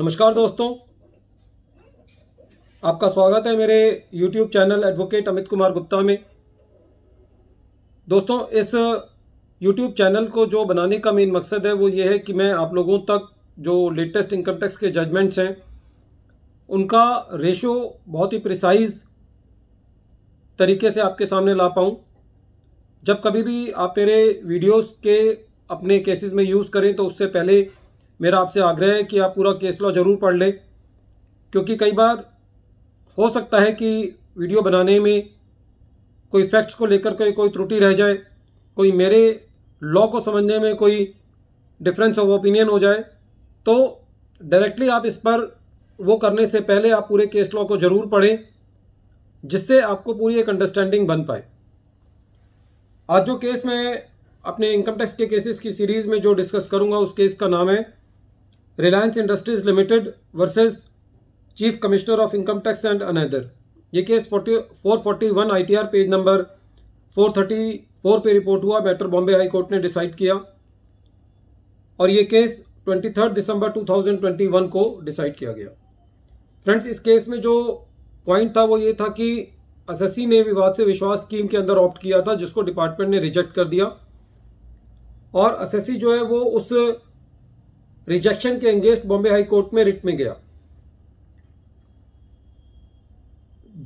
नमस्कार दोस्तों आपका स्वागत है मेरे YouTube channel advocate Amit Kumar Gupta में दोस्तों इस YouTube चैनल को जो बनाने का मेन मकसद है वो ये है कि मैं आप लोगों तक जो लेटेस्ट इनकम टैक्स के जजमेंट्स हैं उनका रेशो बहुत ही प्रिसाइज तरीके से आपके सामने ला पाऊँ जब कभी भी आप मेरे वीडियोस के अपने केसेस में यूज़ करें तो उससे पहले मेरा आपसे आग्रह है कि आप पूरा केस लॉ ज़रूर पढ़ लें क्योंकि कई बार हो सकता है कि वीडियो बनाने में कोई फैक्ट्स को लेकर के कोई त्रुटि रह जाए कोई मेरे लॉ को समझने में कोई डिफरेंस ऑफ ओपिनियन हो जाए तो डायरेक्टली आप इस पर वो करने से पहले आप पूरे केस लॉ को ज़रूर पढ़ें जिससे आपको पूरी एक अंडरस्टैंडिंग बन पाए आज जो केस मैं अपने इनकम टैक्स के केसेस की सीरीज़ में जो डिस्कस करूंगा उस केस का नाम है Reliance industries Limited versus chief commissioner of income tax and another ये case forty four forty one page number four thirty four पे रिपोर्ट हुआ मैटर बॉम्बे हाई कोर्ट ने डिसाइड किया और ये case twenty third December two thousand twenty one को decide किया गया फ्रेंड्स इस केस में जो पॉइंट था वो ये था कि अससी ने विवाद से विश्वास स्कीम के अंदर ऑप्ट किया था जिसको डिपार्टमेंट ने रिजेक्ट कर दिया और अससी जो है वो उस रिजेक्शन के अंगेंस्ट बॉम्बे हाई कोर्ट में रिट में गया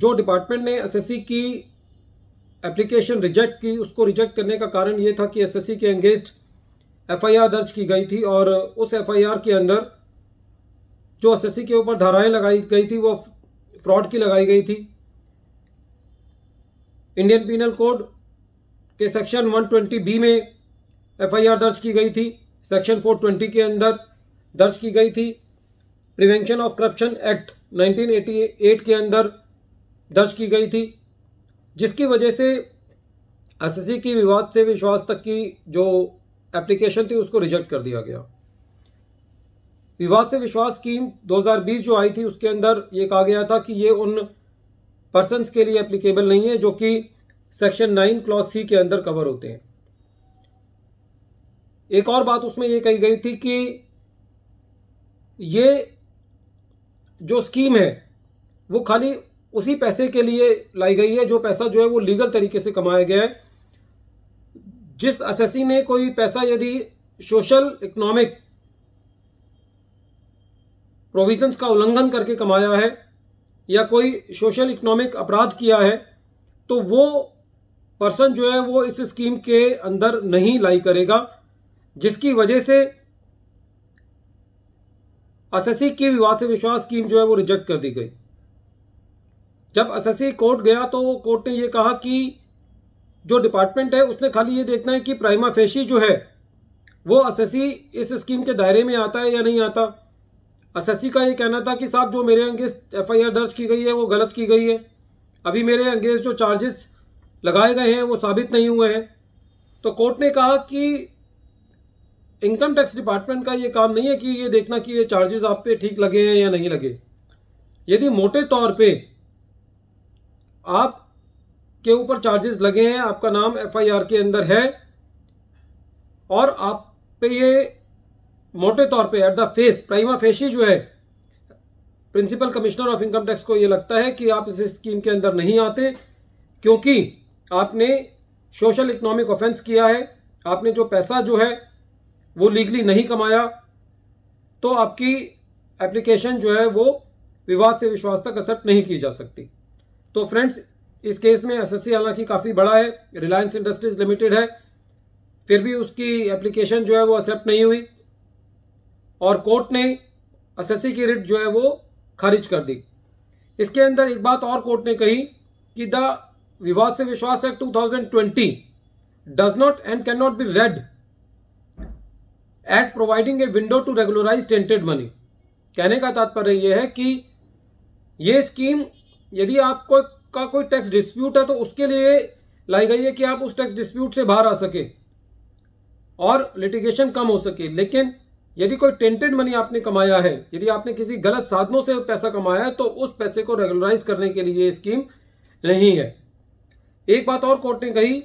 जो डिपार्टमेंट ने एसएससी की एप्लीकेशन रिजेक्ट की उसको रिजेक्ट करने का कारण यह था कि एसएससी के एंगेंस्ट एफआईआर दर्ज की गई थी और उस एफआईआर के अंदर जो एसएससी के ऊपर धाराएं लगाई गई थी वो फ्रॉड की लगाई गई थी इंडियन पीनल कोड के सेक्शन 120 बी में एफआईआर दर्ज की गई थी सेक्शन 420 के अंदर दर्ज की गई थी प्रिवेंशन ऑफ करप्शन एक्ट 1988 के अंदर दर्ज की गई थी जिसकी वजह से एसएससी की विवाद से विश्वास तक की जो एप्लीकेशन थी उसको रिजेक्ट कर दिया गया विवाद से विश्वास स्कीम 2020 जो आई थी उसके अंदर ये कहा गया था कि ये उन पर्सनस के लिए एप्लीकेबल नहीं है जो कि सेक्शन नाइन क्लॉज सी के अंदर कवर होते हैं एक और बात उसमें यह कही गई थी कि ये जो स्कीम है वो खाली उसी पैसे के लिए लाई गई है जो पैसा जो है वो लीगल तरीके से कमाया गया है जिस असेसी ने कोई पैसा यदि सोशल इकोनॉमिक प्रोविजंस का उल्लंघन करके कमाया है या कोई सोशल इकोनॉमिक अपराध किया है तो वो पर्सन जो है वो इस स्कीम के अंदर नहीं लाई करेगा जिसकी वजह से असेसी की विवाद से विश्वास स्कीम जो है वो रिजेक्ट कर दी गई जब असेसी कोर्ट गया तो कोर्ट ने ये कहा कि जो डिपार्टमेंट है उसने खाली ये देखना है कि प्राइमा फेशी जो है वो असेसी इस स्कीम के दायरे में आता है या नहीं आता असेसी का ये कहना था कि साहब जो मेरे अंगेज एफ दर्ज की गई है वो गलत की गई है अभी मेरे अंगेज जो चार्जेस लगाए गए हैं वो साबित नहीं हुए हैं तो कोर्ट ने कहा कि इनकम टैक्स डिपार्टमेंट का ये काम नहीं है कि ये देखना कि ये चार्जेस आप पे ठीक लगे हैं या नहीं लगे यदि मोटे तौर पे आप के ऊपर चार्जेस लगे हैं आपका नाम एफआईआर के अंदर है और आप पे ये मोटे तौर पे at the face prima facie जो है principal commissioner of income tax को ये लगता है कि आप इस स्कीम के अंदर नहीं आते क्योंकि आपने सोशल इकोनॉमिक ऑफेंस किया है आपने जो पैसा जो है वो लीगली नहीं कमाया तो आपकी एप्लीकेशन जो है वो विवाद से विश्वास तक एक्सेप्ट नहीं की जा सकती तो फ्रेंड्स इस केस में एसएससी हालांकि काफ़ी बड़ा है रिलायंस इंडस्ट्रीज लिमिटेड है फिर भी उसकी एप्लीकेशन जो है वो एक्सेप्ट नहीं हुई और कोर्ट ने एस की रिट जो है वो खारिज कर दी इसके अंदर एक बात और कोर्ट ने कही कि the Vivad se Vishwas act 2020 does not and can not be read as providing a window to regularise tainted money कहने का तात्पर्य यह है कि ये स्कीम यदि आपको का कोई टैक्स डिस्प्यूट है तो उसके लिए लाई गई है कि आप उस टैक्स डिस्प्यूट से बाहर आ सके और लिटिगेशन कम हो सके लेकिन यदि कोई टेंटेड मनी आपने कमाया है यदि आपने किसी गलत साधनों से पैसा कमाया है तो उस पैसे को रेगुलराइज करने के लिए स्कीम नहीं है एक बात और कोर्ट ने कही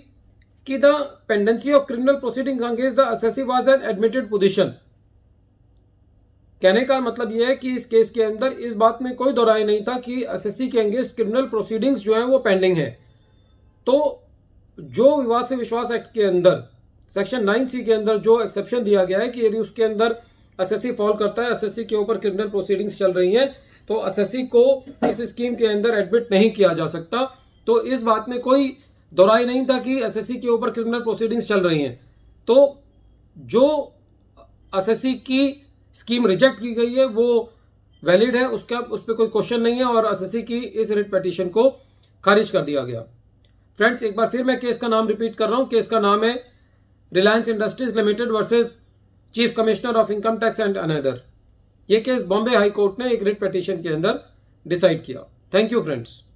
कि the pendency of criminal proceeding against the assassin was an admitted position कहने का मतलब यह है कि इस केस के अंदर इस बात में कोई दोराय नहीं था कि एसएससी के अंगेस्ट क्रिमिनल प्रोसीडिंग्स जो हैं वो पेंडिंग है तो जो विवाद से विश्वास एक्ट के अंदर सेक्शन नाइन सी के अंदर जो एक्सेप्शन दिया गया है कि यदि उसके अंदर असेसी फॉल करता है असेसी के ऊपर क्रिमिनल प्रोसीडिंग्स चल रही हैं तो असेसी को इस स्कीम के अंदर एडमिट नहीं किया जा सकता तो इस बात में कोई दोहरा नहीं था कि एसएससी के ऊपर क्रिमिनल प्रोसीडिंग्स चल रही हैं तो जो एसएससी की स्कीम रिजेक्ट की गई है वो वैलिड है उसका उस पर कोई क्वेश्चन नहीं है और एसएससी की इस रिट पटिशन को खारिज कर दिया गया फ्रेंड्स एक बार फिर मैं केस का नाम रिपीट कर रहा हूँ केस का नाम है Reliance industries limited versus chief commissioner of income tax and another ये केस बॉम्बे हाईकोर्ट ने एक रिट पटिशन के अंदर डिसाइड किया थैंक यू फ्रेंड्स